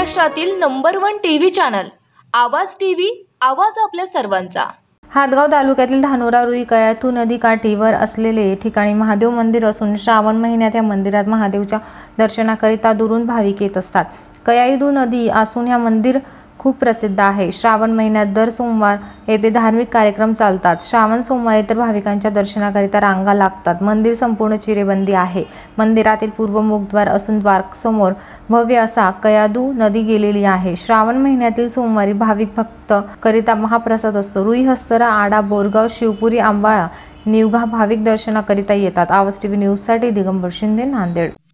महाराष्ट्रातील number one TV channel Awaaz T V Awaaz आपल्या सर्वांचा हातगाव तालुक्यातील धानोरा रुई नदी काठीवर असलेले ठिकाणी महादेव मंदिर असून श्रावण महिन्यात या मंदिरात महादेवच्या दर्शनाकरिता दुरून भाविक येत असतात कयाईदू नदी असून ह्या मंदिर खूप प्रसिद्ध आहे श्रावण महिन्यात दर सोमवार येथे धार्मिक कार्यक्रम चालतात श्रावण सोमवारी तर भाविकांच्या दर्शनाकरिता रांगा लागतात मंदिर संपूर्ण चिरेबंदी आहे मंदिरातील पूर्व मुखद्वार असून समोर भव्य असा कयादू नदी गेलेली आहे श्रावण महिन्यातील सोमवारी भाविक भक्त करिता महाप्रसाद असतो रुईहस्तरा आडा बोरगाव शिवपुरी आंबाळा निवघा भाविक दर्शनाकरिता येतात आवाज टीव्ही न्यूजसाठी दिगंबर शिंदे नांदेड